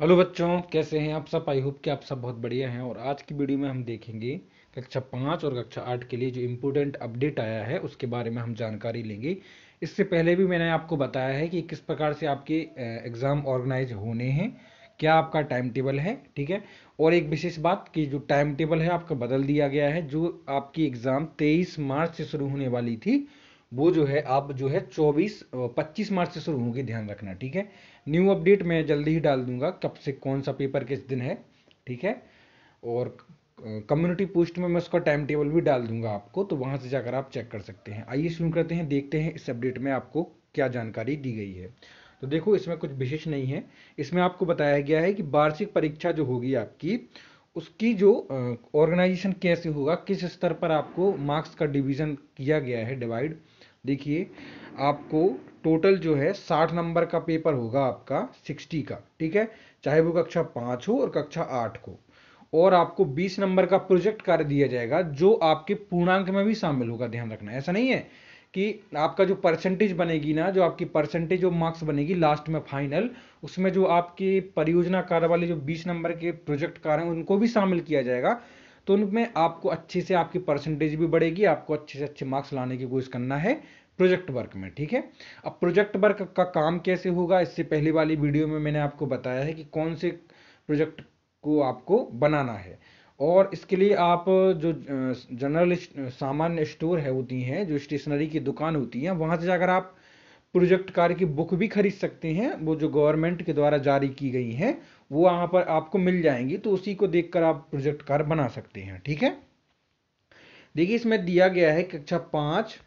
hello बच्चों कैसे हैं आप सब आई होप कि आप सब बहुत बढ़िया हैं और आज की वीडियो में हम देखेंगे कक्षा पाँच और कक्षा आठ के लिए जो इम्पोर्टेंट अपडेट आया है उसके बारे में हम जानकारी लेंगे इससे पहले भी मैंने आपको बताया है कि किस प्रकार से आपके एग्ज़ाम ऑर्गेनाइज होने हैं क्या आपका टाइम टेबल है ठीक है और एक विशेष बात कि जो टाइम टेबल है आपका बदल दिया गया है जो आपकी एग्ज़ाम तेईस मार्च से शुरू होने वाली थी वो जो है आप जो है 24 25 मार्च से शुरू होगी ध्यान रखना ठीक है न्यू अपडेट मैं जल्दी ही डाल दूंगा कब से कौन सा पेपर किस दिन है ठीक है और कम्युनिटी पोस्ट में मैं उसका टाइम टेबल भी डाल दूंगा आपको तो वहां से जाकर आप चेक कर सकते हैं आइए शुरू करते हैं देखते हैं इस अपडेट में आपको क्या जानकारी दी गई है तो देखो इसमें कुछ विशेष नहीं है इसमें आपको बताया गया है कि वार्षिक परीक्षा जो होगी आपकी उसकी जो ऑर्गेनाइजेशन कैसे होगा किस स्तर पर आपको मार्क्स का डिवीजन किया गया है डिवाइड देखिए आपको टोटल जो है साठ नंबर का पेपर होगा आपका सिक्सटी का ठीक है चाहे वो कक्षा पाँच हो और कक्षा आठ हो और आपको बीस नंबर का प्रोजेक्ट कार्य दिया जाएगा जो आपके पूर्णांक में भी शामिल होगा ध्यान रखना ऐसा नहीं है कि आपका जो परसेंटेज बनेगी ना जो आपकी परसेंटेज ऑफ मार्क्स बनेगी लास्ट में फाइनल उसमें जो आपके परियोजना कार्य वाले जो बीस नंबर के प्रोजेक्ट कार्य हैं उनको भी शामिल किया जाएगा तो उनमें आपको अच्छे से आपकी परसेंटेज भी बढ़ेगी आपको अच्छे से अच्छे मार्क्स लाने की कोशिश करना है प्रोजेक्ट वर्क में ठीक है अब प्रोजेक्ट वर्क का, का काम कैसे होगा इससे पहले वाली वीडियो में मैंने आपको बताया है कि कौन से प्रोजेक्ट को आपको बनाना है और इसके लिए आप जो जनरल सामान्य स्टोर है होती हैं जो स्टेशनरी की दुकान होती है वहाँ से जाकर आप प्रोजेक्ट कार्य की बुक भी खरीद सकते हैं वो जो गवर्नमेंट के द्वारा जारी की गई हैं वो यहाँ पर आपको मिल जाएंगी तो उसी को देखकर आप प्रोजेक्ट कार्य बना सकते हैं ठीक है देखिए इसमें दिया गया है कक्षा पाँच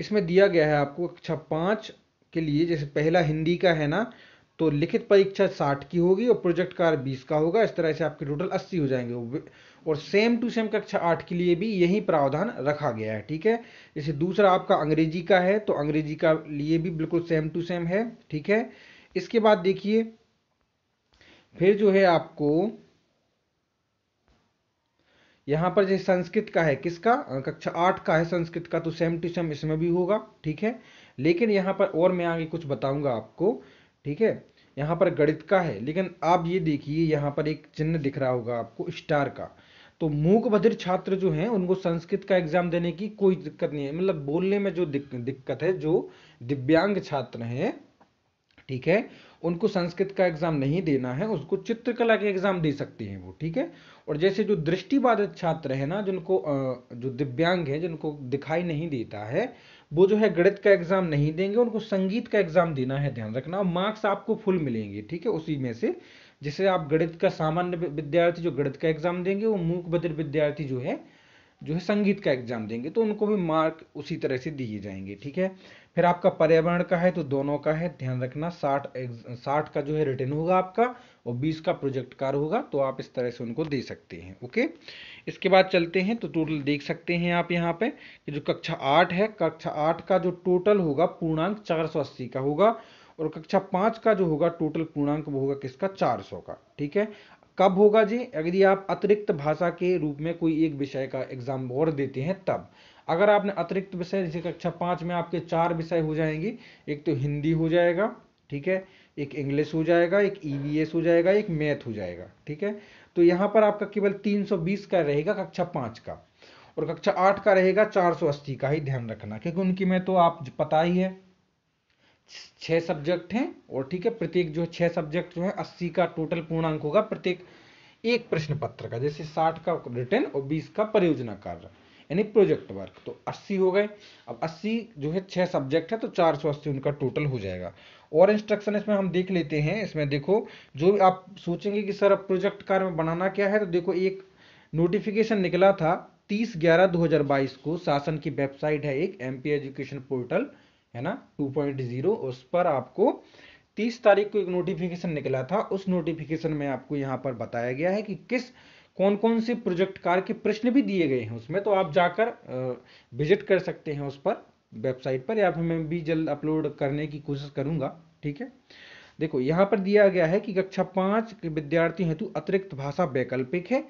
इसमें दिया गया है आपको कक्षा पाँच के लिए जैसे पहला हिंदी का है ना तो लिखित परीक्षा साठ की होगी और प्रोजेक्ट कार बीस का होगा इस तरह से आपके टोटल अस्सी हो जाएंगे और सेम टू सेम कक्षा आठ के लिए भी यही प्रावधान रखा गया है ठीक है जैसे दूसरा आपका अंग्रेजी का है तो अंग्रेजी का लिए भी बिल्कुल सेम टू सेम है ठीक है इसके बाद देखिए फिर जो है आपको यहां पर जैसे संस्कृत का है किसका कक्षा आठ का है संस्कृत का तो सेम टू सेम इसमें भी होगा ठीक है लेकिन यहाँ पर और मैं आगे कुछ बताऊंगा आपको ठीक है यहाँ पर गणित का है लेकिन आप ये देखिए यहाँ पर एक चिन्ह दिख रहा होगा आपको स्टार का तो मूक बधिर छात्र जो हैं उनको संस्कृत का एग्जाम देने की कोई दिक्कत नहीं है मतलब बोलने में जो दिक, दिक्कत है जो दिव्यांग छात्र हैं ठीक है उनको संस्कृत का एग्जाम नहीं देना है उसको चित्रकला के एग्जाम दे सकते हैं वो ठीक है और जैसे जो दृष्टिबाधित छात्र है ना जिनको जो दिव्यांग है जिनको दिखाई नहीं देता है वो जो है गणित का एग्जाम नहीं देंगे उनको संगीत का एग्जाम देना है ध्यान रखना मार्क्स आपको फुल मिलेंगे ठीक है उसी में से जैसे आप गणित का सामान्य विद्यार्थी जो गणित का एग्जाम देंगे वो मूक बद्र विद्यार्थी जो है जो है संगीत का एग्जाम देंगे तो उनको भी मार्क उसी तरह से दिए जाएंगे ठीक है फिर आपका पर्यावरण का है तो दोनों का है ध्यान रखना साठ साठ का जो है रिटर्न होगा आपका और बीस का प्रोजेक्ट कार होगा तो आप इस तरह से उनको दे सकते हैं ओके इसके बाद चलते हैं तो टोटल देख सकते हैं आप यहाँ पे कि जो कक्षा आठ है कक्षा आठ का जो टोटल होगा पूर्णांक चार अस्सी का होगा और कक्षा पांच का जो होगा टोटल पूर्णांक वो होगा किसका चार सौ का ठीक है कब होगा जी यदि आप अतिरिक्त भाषा के रूप में कोई एक विषय का एग्जाम और देते हैं तब अगर आपने अतिरिक्त विषय जैसे कक्षा पाँच में आपके चार विषय हो जाएंगे एक तो हिंदी हो जाएगा ठीक है एक इंग्लिश हो जाएगा एक ई e हो जाएगा एक मैथ हो जाएगा ठीक है तो यहाँ पर आपका केवल 320 का रहेगा कक्षा पाँच का और कक्षा आठ का रहेगा 480 का ही ध्यान रखना क्योंकि उनकी में तो आप पता ही है छः सब्जेक्ट हैं और ठीक है प्रत्येक जो है छः सब्जेक्ट जो है अस्सी का टोटल पूर्णांक होगा प्रत्येक एक प्रश्न पत्र का जैसे साठ का रिटर्न और बीस का परियोजना कार्य यानी प्रोजेक्ट वर्क तो अस्सी हो गए अब अस्सी जो है छः सब्जेक्ट है तो चार सौ अस्सी उनका टोटल हो जाएगा और इंस्ट्रक्शन इसमें हम देख लेते हैं इसमें देखो जो आप सोचेंगे कि सर अब प्रोजेक्ट कार्य में बनाना क्या है तो देखो एक नोटिफिकेशन निकला था तीस ग्यारह दो हजार बाईस को शासन की वेबसाइट है एक एम पी एजुकेशन पोर्टल है ना 2.0 उस पर आपको 30 तारीख को एक नोटिफिकेशन निकला था उस नोटिफिकेशन में आपको यहाँ पर बताया गया है कि किस कौन कौन से प्रोजेक्ट कार के प्रश्न भी दिए गए हैं उसमें तो आप जाकर विजिट कर सकते हैं उस पर वेबसाइट पर या फिर मैं भी जल्द अपलोड करने की कोशिश करूंगा ठीक है देखो यहाँ पर दिया गया है कि कक्षा पाँच के विद्यार्थी हेतु अतिरिक्त भाषा वैकल्पिक है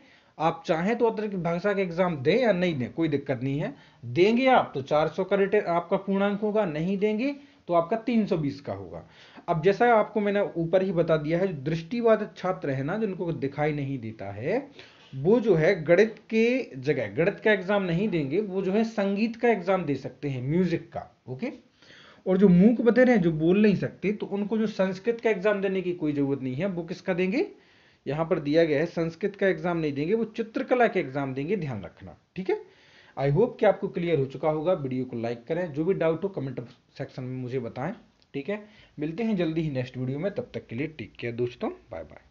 आप चाहें तो अतिरिक्त भाषा के एग्जाम दें या नहीं दें कोई दिक्कत नहीं है देंगे आप तो 400 का रिटर्न आपका पूर्णांक होगा नहीं देंगे तो आपका 320 का होगा अब जैसा आपको मैंने ऊपर ही बता दिया है जो दृष्टिवाद छात्र है ना जिनको दिखाई नहीं देता है वो जो है गणित के जगह गणित का एग्जाम नहीं देंगे वो जो है संगीत का एग्जाम दे सकते हैं म्यूजिक का ओके और जो मूक बधेर हैं जो बोल नहीं सकते तो उनको जो संस्कृत का एग्जाम देने की कोई जरूरत नहीं है वो किसका देंगे यहां पर दिया गया है संस्कृत का एग्जाम नहीं देंगे वो चित्रकला के एग्जाम देंगे ध्यान रखना ठीक है आई होप कि आपको क्लियर हो चुका होगा वीडियो को लाइक करें जो भी डाउट हो कमेंट सेक्शन में मुझे बताएं ठीक है मिलते हैं जल्दी ही नेक्स्ट वीडियो में तब तक के लिए टेक केयर दोस्तों बाय बाय